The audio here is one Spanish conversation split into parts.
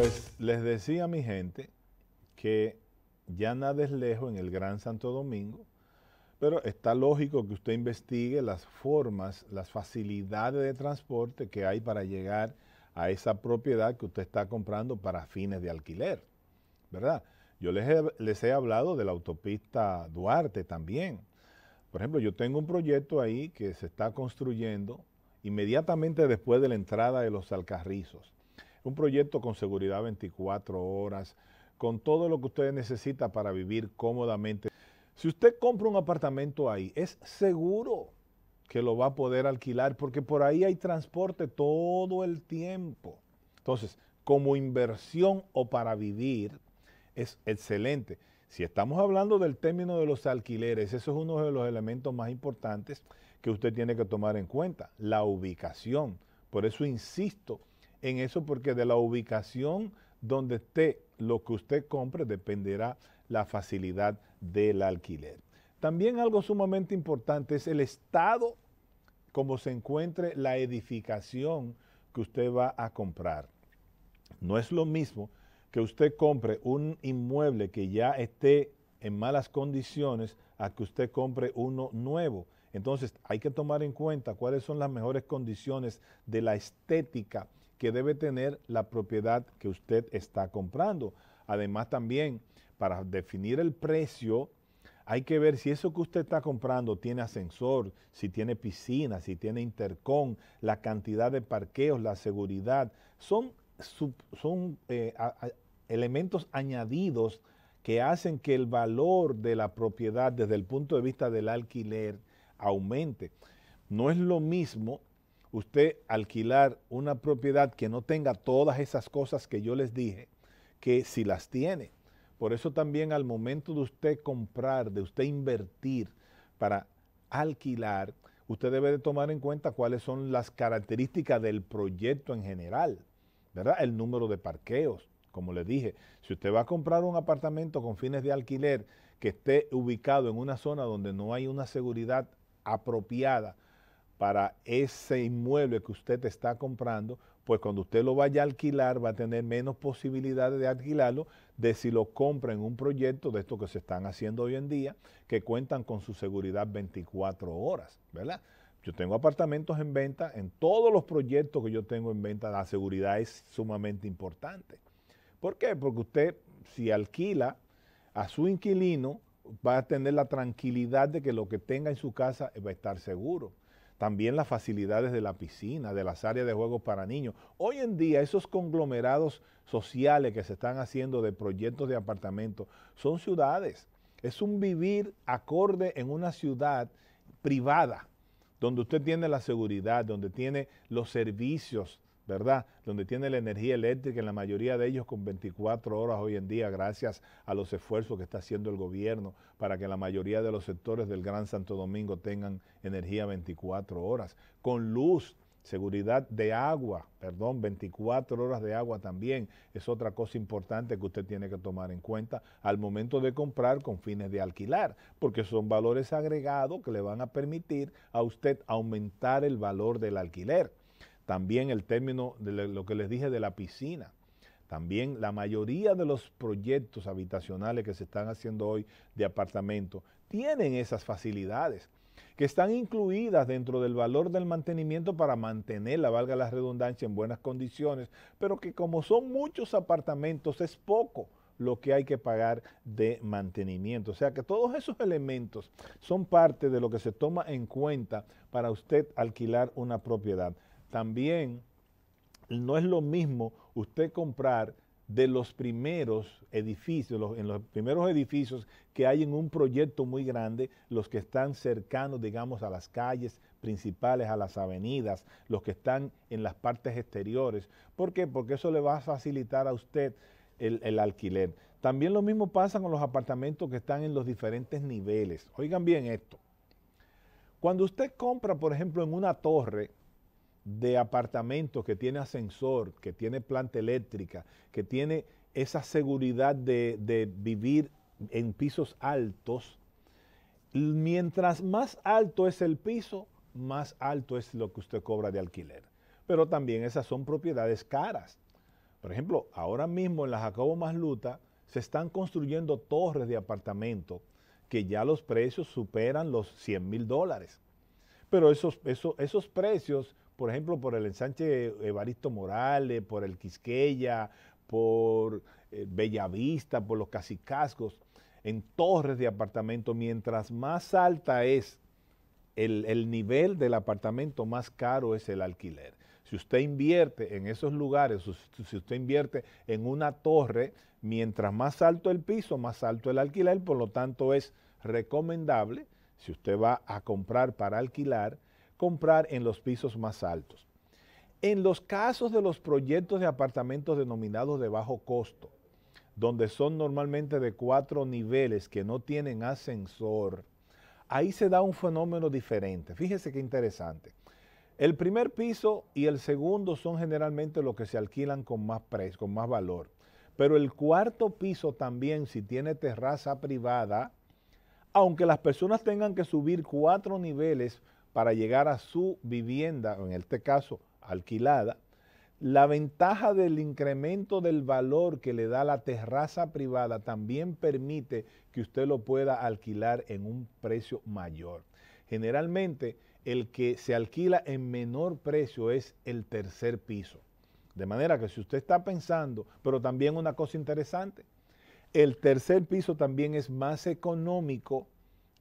Pues les decía a mi gente que ya nada es lejos en el Gran Santo Domingo, pero está lógico que usted investigue las formas, las facilidades de transporte que hay para llegar a esa propiedad que usted está comprando para fines de alquiler, ¿verdad? Yo les he, les he hablado de la autopista Duarte también. Por ejemplo, yo tengo un proyecto ahí que se está construyendo inmediatamente después de la entrada de los Alcarrizos un proyecto con seguridad 24 horas, con todo lo que usted necesita para vivir cómodamente. Si usted compra un apartamento ahí, es seguro que lo va a poder alquilar porque por ahí hay transporte todo el tiempo. Entonces, como inversión o para vivir, es excelente. Si estamos hablando del término de los alquileres, eso es uno de los elementos más importantes que usted tiene que tomar en cuenta, la ubicación. Por eso insisto en eso porque de la ubicación donde esté lo que usted compre dependerá la facilidad del alquiler. También algo sumamente importante es el estado como se encuentre la edificación que usted va a comprar. No es lo mismo que usted compre un inmueble que ya esté en malas condiciones a que usted compre uno nuevo. Entonces hay que tomar en cuenta cuáles son las mejores condiciones de la estética que debe tener la propiedad que usted está comprando. Además también, para definir el precio, hay que ver si eso que usted está comprando tiene ascensor, si tiene piscina, si tiene intercom, la cantidad de parqueos, la seguridad. Son, son eh, elementos añadidos que hacen que el valor de la propiedad desde el punto de vista del alquiler aumente. No es lo mismo usted alquilar una propiedad que no tenga todas esas cosas que yo les dije, que si las tiene. Por eso también al momento de usted comprar, de usted invertir para alquilar, usted debe de tomar en cuenta cuáles son las características del proyecto en general, ¿verdad? El número de parqueos, como le dije. Si usted va a comprar un apartamento con fines de alquiler que esté ubicado en una zona donde no hay una seguridad apropiada, para ese inmueble que usted está comprando, pues cuando usted lo vaya a alquilar va a tener menos posibilidades de alquilarlo de si lo compra en un proyecto de estos que se están haciendo hoy en día, que cuentan con su seguridad 24 horas, ¿verdad? Yo tengo apartamentos en venta, en todos los proyectos que yo tengo en venta la seguridad es sumamente importante. ¿Por qué? Porque usted si alquila a su inquilino va a tener la tranquilidad de que lo que tenga en su casa va a estar seguro. También las facilidades de la piscina, de las áreas de juegos para niños. Hoy en día esos conglomerados sociales que se están haciendo de proyectos de apartamentos son ciudades. Es un vivir acorde en una ciudad privada, donde usted tiene la seguridad, donde tiene los servicios ¿verdad? Donde tiene la energía eléctrica en la mayoría de ellos con 24 horas hoy en día, gracias a los esfuerzos que está haciendo el gobierno para que la mayoría de los sectores del Gran Santo Domingo tengan energía 24 horas, con luz. Seguridad de agua, perdón, 24 horas de agua también es otra cosa importante que usted tiene que tomar en cuenta al momento de comprar con fines de alquilar, porque son valores agregados que le van a permitir a usted aumentar el valor del alquiler. También el término de lo que les dije de la piscina. También la mayoría de los proyectos habitacionales que se están haciendo hoy de apartamento tienen esas facilidades que están incluidas dentro del valor del mantenimiento para mantener la valga la redundancia, en buenas condiciones, pero que como son muchos apartamentos es poco lo que hay que pagar de mantenimiento. O sea que todos esos elementos son parte de lo que se toma en cuenta para usted alquilar una propiedad también no es lo mismo usted comprar de los primeros edificios, en los primeros edificios que hay en un proyecto muy grande, los que están cercanos, digamos, a las calles principales, a las avenidas, los que están en las partes exteriores. ¿Por qué? Porque eso le va a facilitar a usted el alquiler. También lo mismo pasa con los apartamentos que están en los diferentes niveles. Oigan bien esto. Cuando usted compra, por ejemplo, en una torre, de apartamentos que tiene ascensor, que tiene planta eléctrica, que tiene esa seguridad de, vivir en pisos altos, mientras más alto es el piso, más alto es lo que usted cobra de alquiler. Pero también esas son propiedades caras. Por ejemplo, ahora mismo en la Jacobo Masluta se están construyendo torres de apartamentos que ya los precios superan los 100 mil dólares. Pero esos precios por ejemplo, por el ensanche Evaristo Morales, por el Quisqueya, por eh, Bellavista, por los Casicascos, en torres de apartamentos, mientras más alta es el, el, nivel del apartamento, más caro es el alquiler. Si usted invierte en esos lugares, si usted invierte en una torre, mientras más alto el piso, más alto el alquiler, por lo tanto es recomendable, si usted va a comprar para alquilar, comprar en los pisos más altos. En los casos de los proyectos de apartamentos denominados de bajo costo, donde son normalmente de cuatro niveles que no tienen ascensor, ahí se da un fenómeno diferente. Fíjese qué interesante. El primer piso y el segundo son generalmente los que se alquilan con más precio, con más valor. Pero el cuarto piso también, si tiene terraza privada, aunque las personas tengan que subir cuatro niveles para llegar a su vivienda, en este caso alquilada, la ventaja del incremento del valor que le da la terraza privada también permite que usted lo pueda alquilar en un precio mayor. Generalmente el que se alquila en menor precio es el tercer piso. De manera que si usted está pensando, pero también una cosa interesante, el tercer piso también es más económico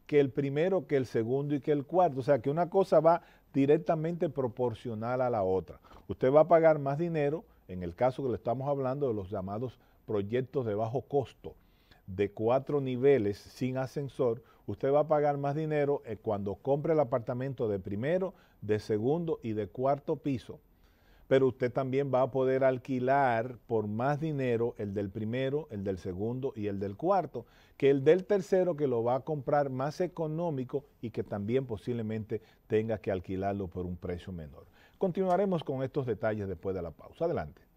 que el primero, que el segundo y que el cuarto. O sea, que una cosa va directamente proporcional a la otra. Usted va a pagar más dinero, en el caso que le estamos hablando de los llamados proyectos de bajo costo, de cuatro niveles sin ascensor, usted va a pagar más dinero eh, cuando compre el apartamento de primero, de segundo y de cuarto piso pero usted también va a poder alquilar por más dinero el del primero, el del segundo y el del cuarto, que el del tercero que lo va a comprar más económico y que también posiblemente tenga que alquilarlo por un precio menor. Continuaremos con estos detalles después de la pausa. Adelante.